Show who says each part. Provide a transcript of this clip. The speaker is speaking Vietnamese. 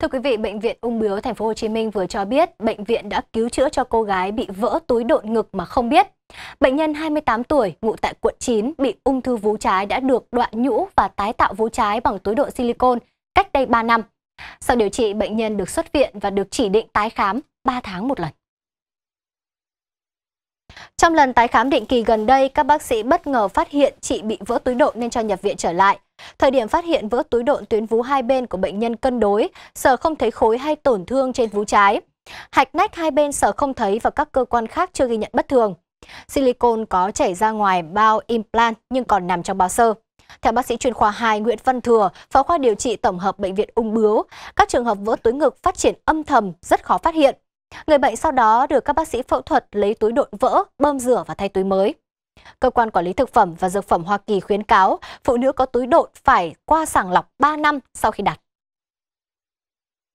Speaker 1: Thưa quý vị, bệnh viện Ung bướu thành phố Hồ Chí Minh vừa cho biết bệnh viện đã cứu chữa cho cô gái bị vỡ túi độn ngực mà không biết. Bệnh nhân 28 tuổi, ngụ tại quận 9, bị ung thư vú trái đã được đoạn nhũ và tái tạo vú trái bằng túi độn silicon cách đây 3 năm. Sau điều trị, bệnh nhân được xuất viện và được chỉ định tái khám 3 tháng một lần. Trong lần tái khám định kỳ gần đây, các bác sĩ bất ngờ phát hiện chị bị vỡ túi độn nên cho nhập viện trở lại. Thời điểm phát hiện vỡ túi độn tuyến vú hai bên của bệnh nhân cân đối, sờ không thấy khối hay tổn thương trên vú trái. Hạch nách hai bên sờ không thấy và các cơ quan khác chưa ghi nhận bất thường. Silicon có chảy ra ngoài bao implant nhưng còn nằm trong bao sơ. Theo bác sĩ chuyên khoa 2 Nguyễn Văn Thừa, phó khoa điều trị tổng hợp bệnh viện Ung Bướu, các trường hợp vỡ túi ngực phát triển âm thầm rất khó phát hiện. Người bệnh sau đó được các bác sĩ phẫu thuật lấy túi độn vỡ, bơm rửa và thay túi mới. Cơ quan Quản lý Thực phẩm và Dược phẩm Hoa Kỳ khuyến cáo phụ nữ có túi độn phải qua sàng lọc 3 năm sau khi đặt.